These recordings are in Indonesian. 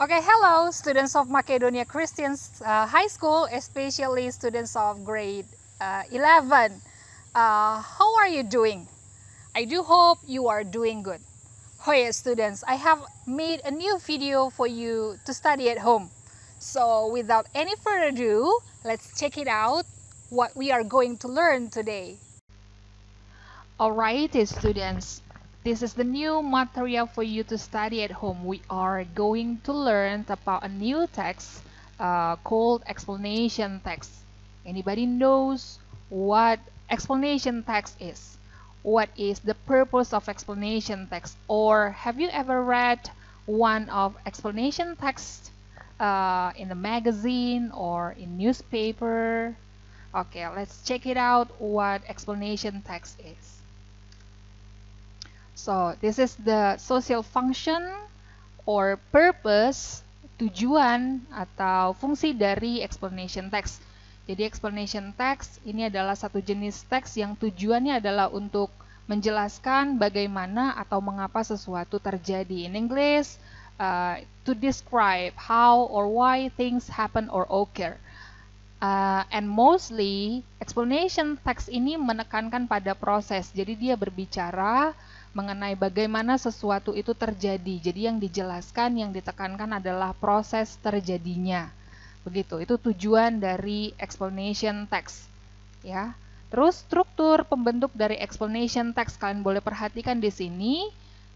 Okay, hello students of Macedonia Christian uh, High School, especially students of grade uh, 11. Uh, how are you doing? I do hope you are doing good. Hey students, I have made a new video for you to study at home. So without any further ado, let's check it out what we are going to learn today. Alright students, this is the new material for you to study at home. We are going to learn about a new text uh, called explanation text. Anybody knows what explanation text is? What is the purpose of explanation text? Or have you ever read one of explanation text uh, in the magazine or in newspaper? Okay, let's check it out what explanation text is. So, this is the social function or purpose, tujuan atau fungsi dari explanation text. Jadi explanation text ini adalah satu jenis teks yang tujuannya adalah untuk menjelaskan bagaimana atau mengapa sesuatu terjadi. In English, uh, to describe how or why things happen or occur. Uh, and mostly, explanation text ini menekankan pada proses. Jadi dia berbicara mengenai bagaimana sesuatu itu terjadi. Jadi yang dijelaskan, yang ditekankan adalah proses terjadinya. Begitu. Itu tujuan dari explanation text. Ya. Terus struktur pembentuk dari explanation text kalian boleh perhatikan di sini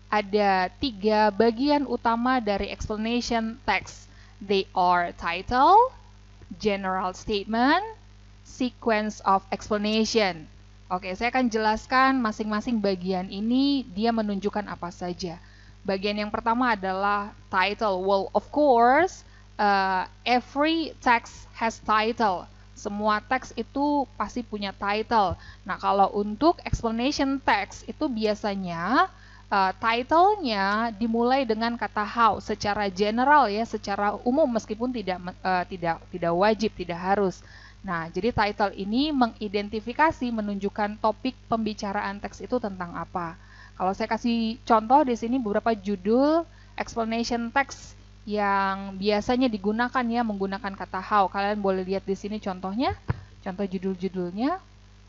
ada tiga bagian utama dari explanation text. They are title, general statement, sequence of explanation. Oke, saya akan jelaskan masing-masing bagian ini dia menunjukkan apa saja. Bagian yang pertama adalah title. Well, of course, uh, every text has title. Semua teks itu pasti punya title. Nah, kalau untuk explanation text itu biasanya uh, title-nya dimulai dengan kata how secara general ya, secara umum meskipun tidak uh, tidak tidak wajib, tidak harus. Nah, jadi title ini mengidentifikasi menunjukkan topik pembicaraan teks itu tentang apa. Kalau saya kasih contoh di sini beberapa judul explanation text yang biasanya digunakan ya menggunakan kata how. Kalian boleh lihat di sini contohnya, contoh judul-judulnya.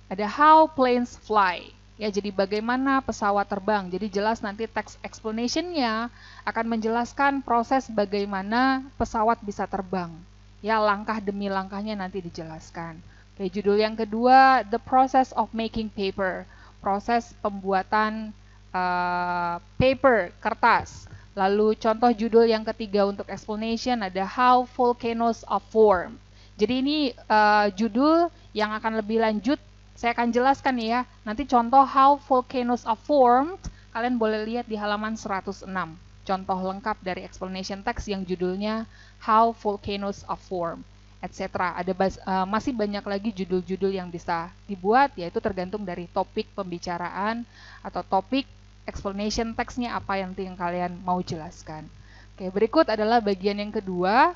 Ada how planes fly. Ya, jadi bagaimana pesawat terbang. Jadi jelas nanti teks explanation-nya akan menjelaskan proses bagaimana pesawat bisa terbang. Ya, langkah demi langkahnya nanti dijelaskan. Oke, judul yang kedua, The Process of Making Paper. Proses pembuatan uh, paper, kertas. Lalu contoh judul yang ketiga untuk explanation ada How Volcanoes Are Formed. Jadi ini uh, judul yang akan lebih lanjut saya akan jelaskan ya. Nanti contoh How Volcanoes Are Formed kalian boleh lihat di halaman 106 contoh lengkap dari explanation text yang judulnya How Volcanoes Are Formed, etc. Ada uh, masih banyak lagi judul-judul yang bisa dibuat, yaitu tergantung dari topik pembicaraan atau topik explanation textnya apa yang kalian mau jelaskan. Oke, berikut adalah bagian yang kedua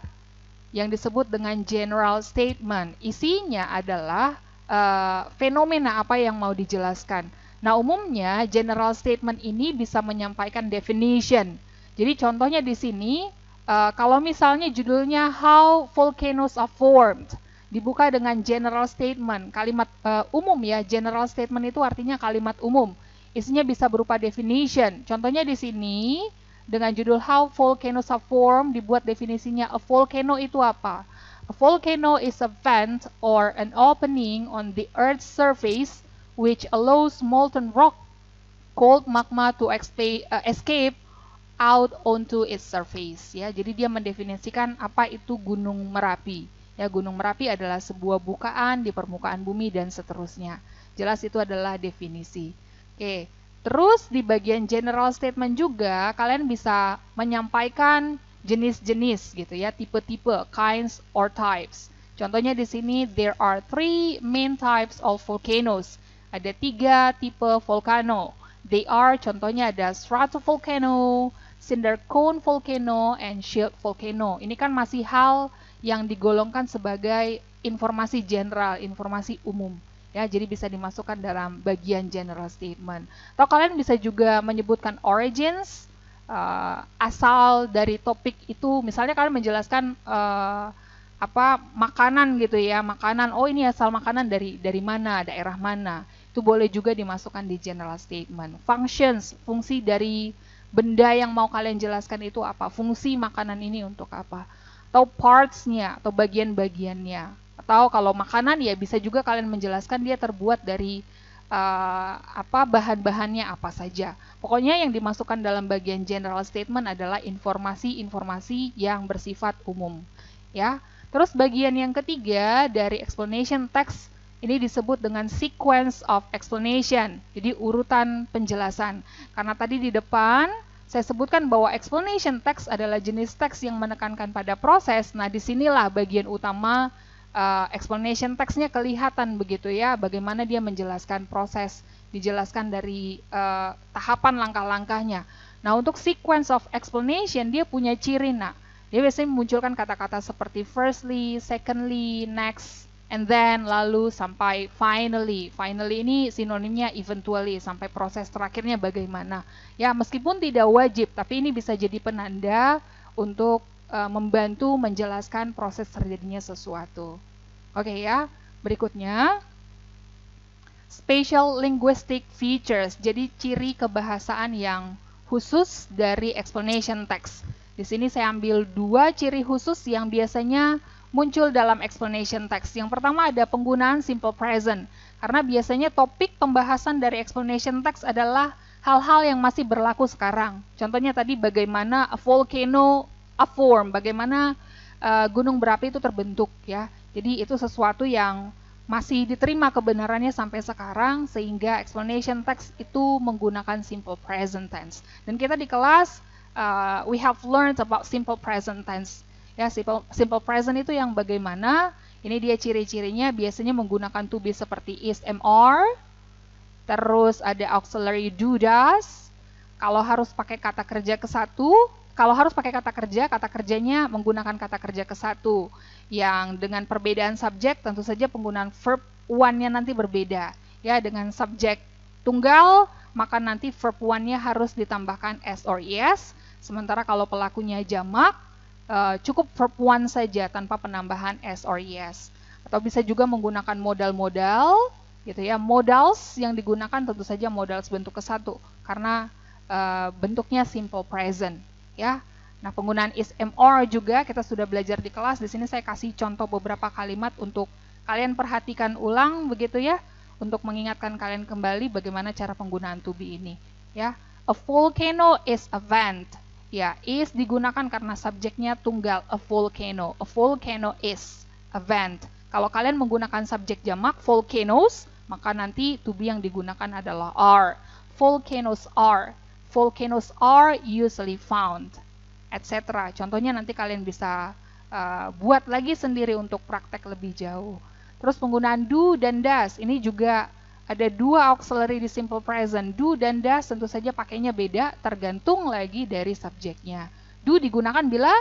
yang disebut dengan general statement. Isinya adalah uh, fenomena apa yang mau dijelaskan. Nah, umumnya general statement ini bisa menyampaikan definition jadi contohnya di sini, uh, kalau misalnya judulnya How Volcanoes Are Formed, dibuka dengan general statement, kalimat uh, umum ya. General statement itu artinya kalimat umum. Isinya bisa berupa definition. Contohnya di sini, dengan judul How Volcanoes Are Formed, dibuat definisinya a volcano itu apa? A volcano is a vent or an opening on the Earth's surface which allows molten rock, cold magma to eh, escape out onto its surface ya. Jadi dia mendefinisikan apa itu Gunung Merapi. Ya, Gunung Merapi adalah sebuah bukaan di permukaan bumi dan seterusnya. Jelas itu adalah definisi. Oke. Terus di bagian general statement juga kalian bisa menyampaikan jenis-jenis gitu ya, tipe-tipe, kinds or types. Contohnya di sini there are three main types of volcanoes. Ada tiga tipe vulcano They are contohnya ada stratovolcano, Cinder Cone Volcano, and Shield Volcano. Ini kan masih hal yang digolongkan sebagai informasi general, informasi umum. Ya, jadi bisa dimasukkan dalam bagian general statement. Atau kalian bisa juga menyebutkan origins, uh, asal dari topik itu. Misalnya kalian menjelaskan uh, apa makanan gitu ya, makanan. Oh, ini asal makanan dari dari mana, daerah mana. Itu boleh juga dimasukkan di general statement. Functions, fungsi dari benda yang mau kalian jelaskan itu apa, fungsi makanan ini untuk apa, atau partsnya atau bagian-bagiannya. Atau kalau makanan ya bisa juga kalian menjelaskan dia terbuat dari uh, apa bahan-bahannya apa saja. Pokoknya yang dimasukkan dalam bagian general statement adalah informasi-informasi yang bersifat umum, ya. Terus bagian yang ketiga dari explanation text ini disebut dengan sequence of explanation, jadi urutan penjelasan. Karena tadi di depan saya sebutkan bahwa explanation text adalah jenis teks yang menekankan pada proses. Nah, disinilah bagian utama uh, explanation textnya kelihatan begitu ya, bagaimana dia menjelaskan proses, dijelaskan dari uh, tahapan langkah-langkahnya. Nah, untuk sequence of explanation dia punya ciri, nak. Dia biasanya memunculkan kata-kata seperti firstly, secondly, next, and then lalu sampai finally finally ini sinonimnya eventually sampai proses terakhirnya bagaimana ya meskipun tidak wajib tapi ini bisa jadi penanda untuk uh, membantu menjelaskan proses terjadinya sesuatu oke okay, ya berikutnya spatial linguistic features jadi ciri kebahasaan yang khusus dari explanation text di sini saya ambil dua ciri khusus yang biasanya muncul dalam explanation text. Yang pertama ada penggunaan simple present. Karena biasanya topik pembahasan dari explanation text adalah hal-hal yang masih berlaku sekarang. Contohnya tadi bagaimana a volcano a form, bagaimana uh, gunung berapi itu terbentuk ya. Jadi itu sesuatu yang masih diterima kebenarannya sampai sekarang sehingga explanation text itu menggunakan simple present tense. Dan kita di kelas uh, we have learned about simple present tense. Ya, simple, simple present itu yang bagaimana? Ini dia ciri-cirinya biasanya menggunakan to be seperti is, am, Terus ada auxiliary do, does. Kalau harus pakai kata kerja ke satu, kalau harus pakai kata kerja, kata kerjanya menggunakan kata kerja ke satu. Yang dengan perbedaan subjek, tentu saja penggunaan verb one-nya nanti berbeda. Ya, dengan subjek tunggal, maka nanti verb one-nya harus ditambahkan s or es. Sementara kalau pelakunya jamak, uh, cukup verb one saja tanpa penambahan s or yes. Atau bisa juga menggunakan modal-modal, gitu ya. Modals yang digunakan tentu saja modal bentuk ke satu, karena uh, bentuknya simple present, ya. Nah, penggunaan is am or juga kita sudah belajar di kelas. Di sini saya kasih contoh beberapa kalimat untuk kalian perhatikan ulang begitu ya untuk mengingatkan kalian kembali bagaimana cara penggunaan to be ini, ya. A volcano is a vent Ya, is digunakan karena subjeknya tunggal, a volcano. A volcano is, a vent. Kalau kalian menggunakan subjek jamak, volcanoes, maka nanti to be yang digunakan adalah are. Volcanoes are. Volcanoes are usually found, etc. Contohnya nanti kalian bisa uh, buat lagi sendiri untuk praktek lebih jauh. Terus penggunaan do dan does, ini juga ada dua auxiliary di simple present, do dan does tentu saja pakainya beda tergantung lagi dari subjeknya. Do digunakan bila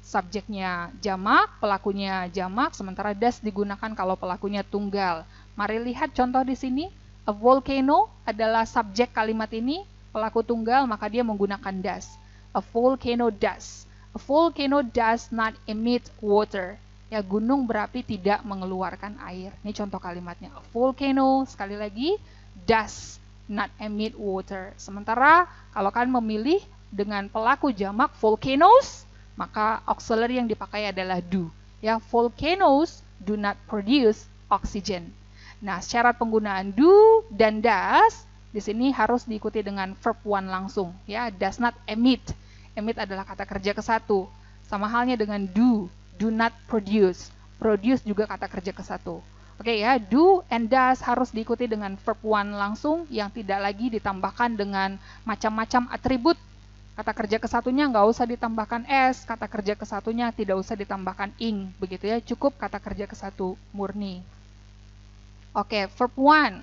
subjeknya jamak, pelakunya jamak, sementara does digunakan kalau pelakunya tunggal. Mari lihat contoh di sini. A volcano adalah subjek kalimat ini, pelaku tunggal maka dia menggunakan does. A volcano does. A volcano does not emit water ya gunung berapi tidak mengeluarkan air. Ini contoh kalimatnya. A volcano sekali lagi does not emit water. Sementara kalau kalian memilih dengan pelaku jamak volcanoes, maka auxiliary yang dipakai adalah do. Ya, volcanoes do not produce oxygen. Nah, syarat penggunaan do dan does di sini harus diikuti dengan verb one langsung, ya, does not emit. Emit adalah kata kerja ke satu. Sama halnya dengan do, do not produce. Produce juga kata kerja ke satu. Oke okay, ya, do and does harus diikuti dengan verb one langsung yang tidak lagi ditambahkan dengan macam-macam atribut. Kata kerja kesatunya nggak usah ditambahkan s, kata kerja kesatunya tidak usah ditambahkan ing, begitu ya. Cukup kata kerja kesatu murni. Oke, okay, verb one,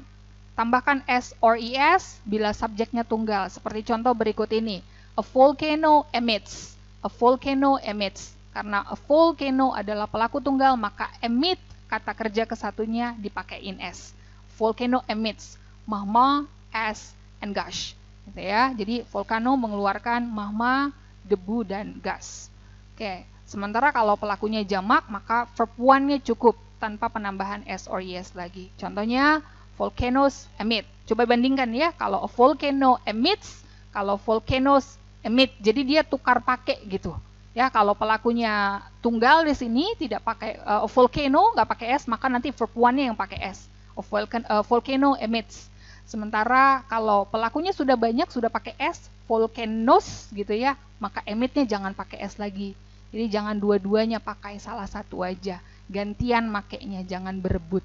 tambahkan s or es bila subjeknya tunggal. Seperti contoh berikut ini, a volcano emits, a volcano emits. Karena a volcano adalah pelaku tunggal, maka emit kata kerja kesatunya dipakai in S. Volcano emits, magma s and gas. Gitu ya. Jadi volcano mengeluarkan magma debu, dan gas. Oke, sementara kalau pelakunya jamak, maka verb one-nya cukup tanpa penambahan S or es lagi. Contohnya, volcanoes emit. Coba bandingkan ya, kalau a volcano emits, kalau volcanoes emit. Jadi dia tukar pakai gitu. Ya, kalau pelakunya tunggal di sini tidak pakai uh, volcano, nggak pakai es, maka nanti verb one-nya yang pakai s. Of oh, volcano, uh, eh, volcano emits. Sementara kalau pelakunya sudah banyak, sudah pakai s, volcanoes gitu ya, maka emitnya jangan pakai s lagi. Jadi jangan dua-duanya pakai salah satu aja. Gantian makainya, jangan berebut.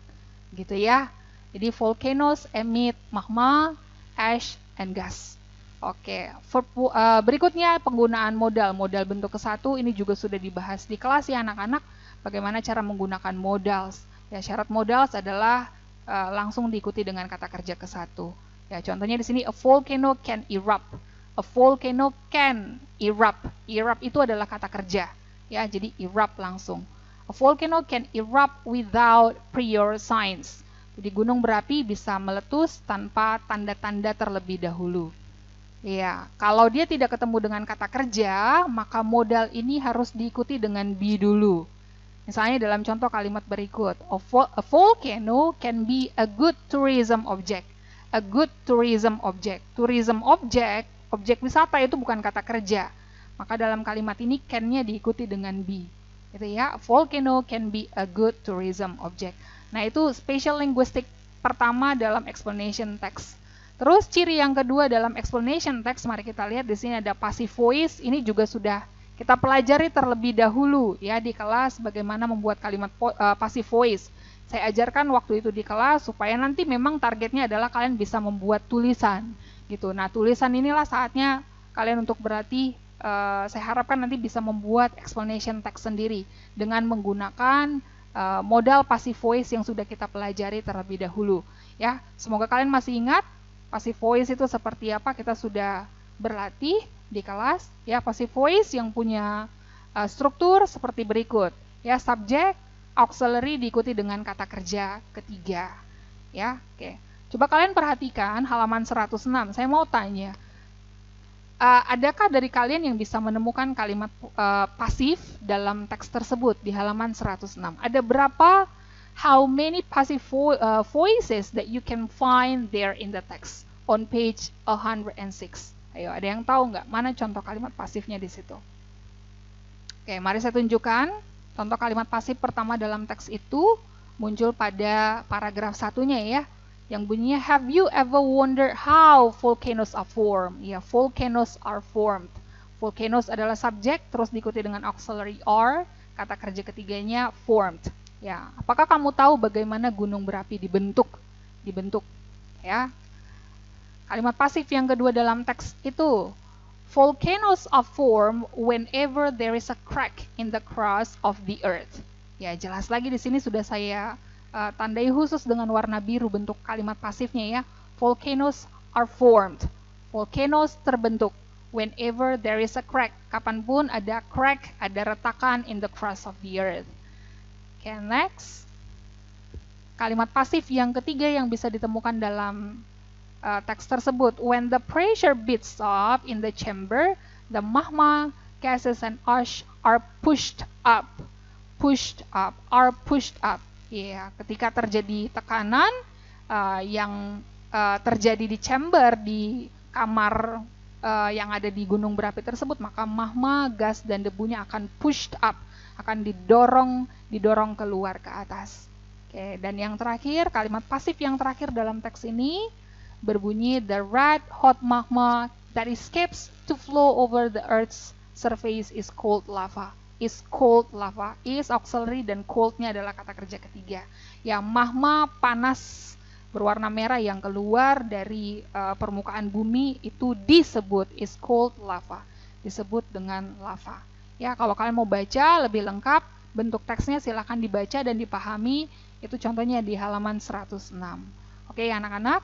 Gitu ya. Jadi volcanoes emit magma, ash, and gas. Oke, eh, berikutnya penggunaan modal. Modal bentuk ke satu ini juga sudah dibahas di kelas ya anak-anak, bagaimana cara menggunakan modal. Ya, syarat modal adalah uh, langsung diikuti dengan kata kerja ke satu. Ya, contohnya di sini a volcano can erupt. A volcano can erupt. Erupt itu adalah kata kerja. Ya, jadi erupt langsung. A volcano can erupt without prior signs. Jadi gunung berapi bisa meletus tanpa tanda-tanda terlebih dahulu. Iya, kalau dia tidak ketemu dengan kata kerja, maka modal ini harus diikuti dengan be dulu. Misalnya dalam contoh kalimat berikut, a volcano can be a good tourism object. A good tourism object. Tourism object, objek wisata itu bukan kata kerja. Maka dalam kalimat ini can-nya diikuti dengan be. Itu ya, a volcano can be a good tourism object. Nah, itu special linguistic pertama dalam explanation text Terus ciri yang kedua dalam explanation text, mari kita lihat di sini ada passive voice, ini juga sudah kita pelajari terlebih dahulu ya di kelas bagaimana membuat kalimat eh, passive voice. Saya ajarkan waktu itu di kelas supaya nanti memang targetnya adalah kalian bisa membuat tulisan gitu. Nah, tulisan inilah saatnya kalian untuk berarti uh, saya harapkan nanti bisa membuat explanation text sendiri dengan menggunakan uh, modal passive voice yang sudah kita pelajari terlebih dahulu ya. Semoga kalian masih ingat Passive voice itu seperti apa? Kita sudah berlatih di kelas ya passive voice yang punya uh, struktur seperti berikut. Ya, subjek, auxiliary diikuti dengan kata kerja ketiga. Ya, oke. Coba kalian perhatikan halaman 106. Saya mau tanya, uh, adakah dari kalian yang bisa menemukan kalimat uh, e, pasif dalam teks tersebut di halaman 106? Ada berapa how many passive vo uh, voices that you can find there in the text on page 106. Ayo, ada yang tahu nggak mana contoh kalimat pasifnya di situ? Oke, mari saya tunjukkan. Contoh kalimat pasif pertama dalam teks itu muncul pada paragraf satunya ya, yang bunyinya Have you ever wondered how volcanoes are formed? Ya, volcanoes are formed. Volcanoes adalah subjek, terus diikuti dengan auxiliary are, kata kerja ketiganya formed. Ya, apakah kamu tahu bagaimana gunung berapi dibentuk? Dibentuk, ya. Kalimat pasif yang kedua dalam teks itu, volcanoes are formed whenever there is a crack in the crust of the earth. Ya, jelas lagi di sini sudah saya uh, tandai khusus dengan warna biru bentuk kalimat pasifnya ya. Volcanoes are formed. Volcanoes terbentuk whenever there is a crack. Kapanpun ada crack, ada retakan in the crust of the earth. Okay, next. Kalimat pasif yang ketiga yang bisa ditemukan dalam uh, teks tersebut. When the pressure beats up in the chamber, the magma gases and ash are pushed up. Pushed up, are pushed up. Iya, yeah, ketika terjadi tekanan uh, yang uh, terjadi di chamber di kamar uh, yang ada di gunung berapi tersebut, maka magma, gas dan debunya akan pushed up akan didorong didorong keluar ke atas. Oke, dan yang terakhir kalimat pasif yang terakhir dalam teks ini berbunyi the red hot magma that escapes to flow over the earth's surface is cold lava. Is cold lava. Is auxiliary dan coldnya adalah kata kerja ketiga. Ya, magma panas berwarna merah yang keluar dari uh, permukaan bumi itu disebut is cold lava, disebut dengan lava. Ya, kalau kalian mau baca lebih lengkap, bentuk teksnya silahkan dibaca dan dipahami. Itu contohnya di halaman 106. Oke, anak-anak.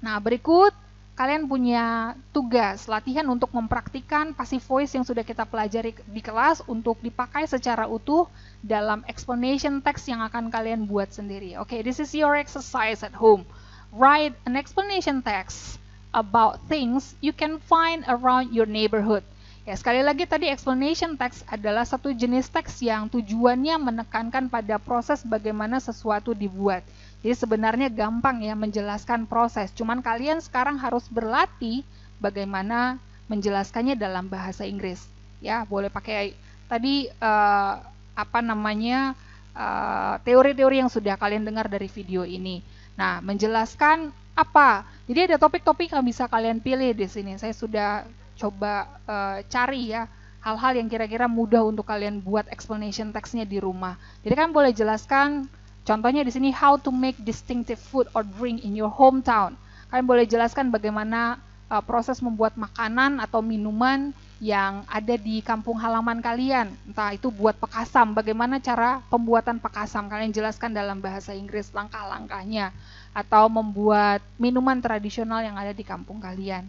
Nah, berikut kalian punya tugas latihan untuk mempraktikkan passive voice yang sudah kita pelajari di kelas untuk dipakai secara utuh dalam explanation text yang akan kalian buat sendiri. Oke, okay, this is your exercise at home. Write an explanation text about things you can find around your neighborhood. Ya, sekali lagi tadi explanation text adalah satu jenis teks yang tujuannya menekankan pada proses bagaimana sesuatu dibuat. Jadi sebenarnya gampang ya menjelaskan proses, cuman kalian sekarang harus berlatih bagaimana menjelaskannya dalam bahasa Inggris. Ya, boleh pakai tadi uh, apa namanya eh, teori-teori uh, teori -teori yang sudah kalian dengar dari video ini. Nah, menjelaskan apa? Jadi ada topik-topik yang bisa kalian pilih di sini. Saya sudah coba uh, cari ya hal-hal yang kira-kira mudah untuk kalian buat explanation teksnya di rumah. Jadi kan boleh jelaskan contohnya di sini how to make distinctive food or drink in your hometown. Kalian boleh jelaskan bagaimana uh, proses membuat makanan atau minuman yang ada di kampung halaman kalian. Entah itu buat pekasam, bagaimana cara pembuatan pekasam kalian jelaskan dalam bahasa Inggris langkah-langkahnya atau membuat minuman tradisional yang ada di kampung kalian.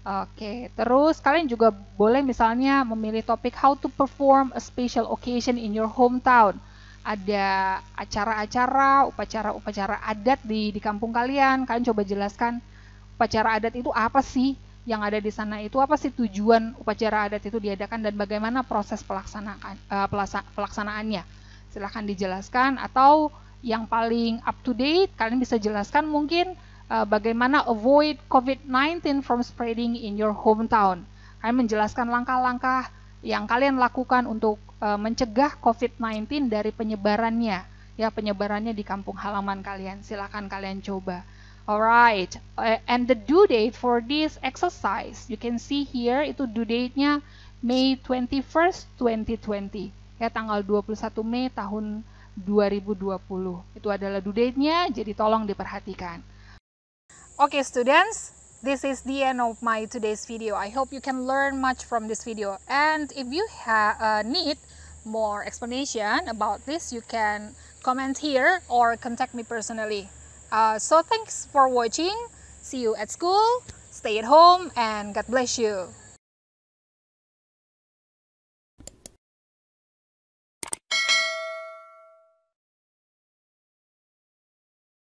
Oke, terus kalian juga boleh misalnya memilih topik how to perform a special occasion in your hometown. Ada acara-acara, upacara-upacara adat di di kampung kalian. Kalian coba jelaskan upacara adat itu apa sih? Yang ada di sana itu apa sih tujuan upacara adat itu diadakan dan bagaimana proses pelaksanaan uh, pelaksanaannya? Silahkan dijelaskan atau yang paling up to date kalian bisa jelaskan mungkin uh, bagaimana avoid COVID-19 from spreading in your hometown. Kami menjelaskan langkah-langkah yang kalian lakukan untuk uh, mencegah COVID-19 dari penyebarannya, ya penyebarannya di kampung halaman kalian. Silakan kalian coba. Alright, uh, and the due date for this exercise, you can see here itu due date-nya May 21st, 2020. Ya tanggal 21 Mei tahun 2020. Itu adalah due date-nya, jadi tolong diperhatikan. Okay students, this is the end of my today's video. I hope you can learn much from this video. And if you uh, need more explanation about this, you can comment here or contact me personally. Uh, so thanks for watching. See you at school, stay at home, and God bless you.